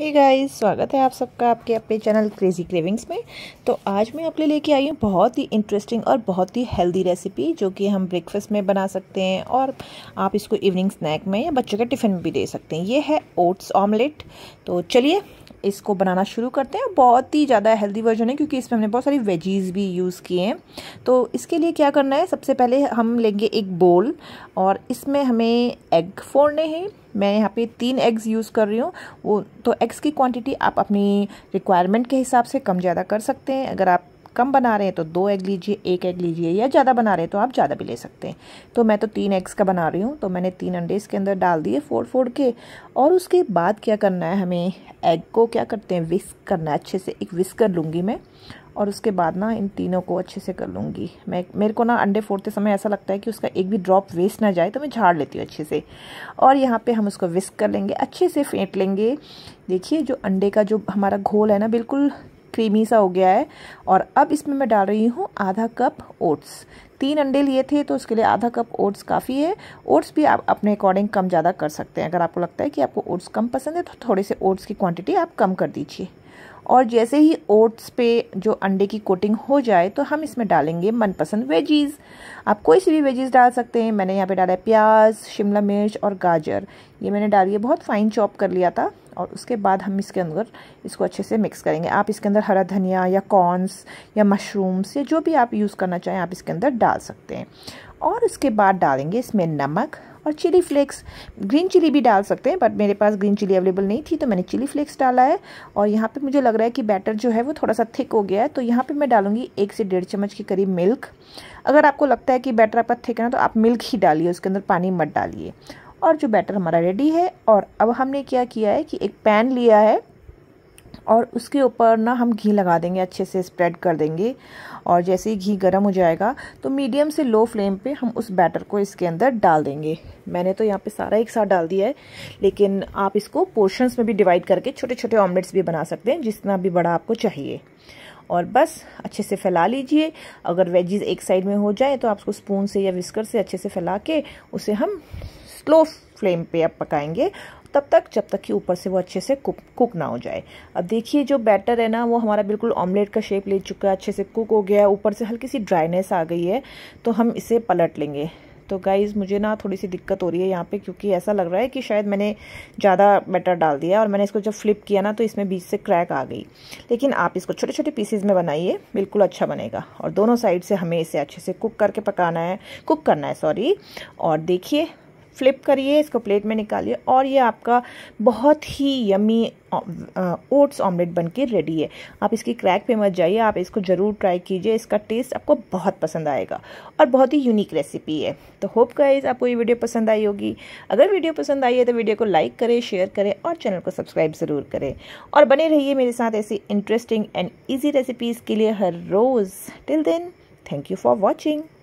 hey guys स्वागत है आप सबका आपके अपने चैनल क्रेजी क्रेविंग्स में तो आज मैं आपके लिए लेके आई हूँ बहुत ही इंटरेस्टिंग और बहुत ही हेल्दी रेसिपी जो कि हम ब्रेकफास्ट में बना सकते हैं और आप इसको इवनिंग स्नैक में या बच्चों के टिफ़िन में भी दे सकते हैं ये है ओट्स ऑमलेट तो चलिए इसको बनाना शुरू करते हैं बहुत ही ज़्यादा हेल्दी वर्जन है क्योंकि इसमें हमने बहुत सारी वेजीज़ भी यूज़ किए हैं तो इसके लिए क्या करना है सबसे पहले हम लेंगे एक बोल और इसमें हमें एग फोड़ने हैं मैं यहाँ पे तीन एग्स यूज़ कर रही हूँ वो तो एग्स की क्वांटिटी आप अपनी रिक्वायरमेंट के हिसाब से कम ज़्यादा कर सकते हैं अगर आप कम बना रहे हैं तो दो एग लीजिए एक एग लीजिए या ज़्यादा बना रहे हैं तो आप ज़्यादा भी ले सकते हैं तो मैं तो तीन एग्स का बना रही हूँ तो मैंने तीन अंडे इसके अंदर डाल दिए फोड़ फोड़ के और उसके बाद क्या करना है हमें एग को क्या करते हैं विस्क करना है अच्छे से एक विस्क कर लूँगी मैं और उसके बाद ना इन तीनों को अच्छे से कर लूँगी मैं मेरे को ना अंडे फोड़ते समय ऐसा लगता है कि उसका एक भी ड्रॉप वेस्ट ना जाए तो मैं झाड़ लेती हूँ अच्छे से और यहाँ पे हम उसको विस्क कर लेंगे अच्छे से फेंट लेंगे देखिए जो अंडे का जो हमारा घोल है ना बिल्कुल क्रीमी सा हो गया है और अब इसमें मैं डाल रही हूँ आधा कप ओट्स तीन अंडे लिए थे तो उसके लिए आधा कप ओट्स काफ़ी है ओट्स भी आप अपने अकॉर्डिंग कम ज़्यादा कर सकते हैं अगर आपको लगता है कि आपको ओट्स कम पसंद है तो थोड़े से ओट्स की क्वांटिटी आप कम कर दीजिए और जैसे ही ओट्स पे जो अंडे की कोटिंग हो जाए तो हम इसमें डालेंगे मनपसंद वेजीज़ आप कोई सी भी वेजीज़ डाल सकते हैं मैंने यहाँ पे डाला है प्याज शिमला मिर्च और गाजर ये मैंने डाली है बहुत फाइन चॉप कर लिया था और उसके बाद हम इसके अंदर इसको अच्छे से मिक्स करेंगे आप इसके अंदर हरा धनिया या कॉर्नस या मशरूम्स या जो भी आप यूज़ करना चाहें आप इसके अंदर डाल सकते हैं और इसके बाद डालेंगे इसमें नमक और चिली फ्लेक्स ग्रीन चिली भी डाल सकते हैं बट मेरे पास ग्रीन चिली अवेलेबल नहीं थी तो मैंने चिली फ्लेक्स डाला है और यहाँ पे मुझे लग रहा है कि बैटर जो है वो थोड़ा सा थिक हो गया है तो यहाँ पे मैं डालूंगी एक से डेढ़ चम्मच के करीब मिल्क अगर आपको लगता है कि बैटर आपका थिक है ना तो आप मिल्क ही डालिए उसके अंदर पानी मत डालिए और जो बैटर हमारा रेडी है और अब हमने क्या किया है कि एक पैन लिया है और उसके ऊपर ना हम घी लगा देंगे अच्छे से स्प्रेड कर देंगे और जैसे ही घी गर्म हो जाएगा तो मीडियम से लो फ्लेम पे हम उस बैटर को इसके अंदर डाल देंगे मैंने तो यहाँ पे सारा एक साथ डाल दिया है लेकिन आप इसको पोर्शंस में भी डिवाइड करके छोटे छोटे ऑमलेट्स भी बना सकते हैं जितना भी बड़ा आपको चाहिए और बस अच्छे से फैला लीजिए अगर वेजीज एक साइड में हो जाए तो आप उसको स्पून से या विस्कर से अच्छे से फैला के उसे हम स्लो फ्लेम पे आप पकाएंगे तब तक जब तक कि ऊपर से वो अच्छे से कुक कुक ना हो जाए अब देखिए जो बैटर है ना वो हमारा बिल्कुल ऑमलेट का शेप ले चुका है अच्छे से कुक हो गया है ऊपर से हल्की सी ड्राइनेस आ गई है तो हम इसे पलट लेंगे तो गाइज़ मुझे ना थोड़ी सी दिक्कत हो रही है यहाँ पे क्योंकि ऐसा लग रहा है कि शायद मैंने ज़्यादा बैटर डाल दिया और मैंने इसको जब फ्लिप किया ना तो इसमें बीच से क्रैक आ गई लेकिन आप इसको छोटे छोटे पीसेज में बनाइए बिल्कुल अच्छा बनेगा और दोनों साइड से हमें इसे अच्छे से कुक करके पकाना है कुक करना है सॉरी और देखिए फ्लिप करिए इसको प्लेट में निकालिए और ये आपका बहुत ही यमी ओट्स ऑमलेट बनके रेडी है आप इसकी क्रैक पे मत जाइए आप इसको ज़रूर ट्राई कीजिए इसका टेस्ट आपको बहुत पसंद आएगा और बहुत ही यूनिक रेसिपी है तो होप गाइज आपको ये वीडियो पसंद आई होगी अगर वीडियो पसंद आई है तो वीडियो को लाइक करें शेयर करें और चैनल को सब्सक्राइब ज़रूर करें और बने रहिए मेरे साथ ऐसी इंटरेस्टिंग एंड ईजी रेसिपीज़ के लिए हर रोज़ till then thank you for watching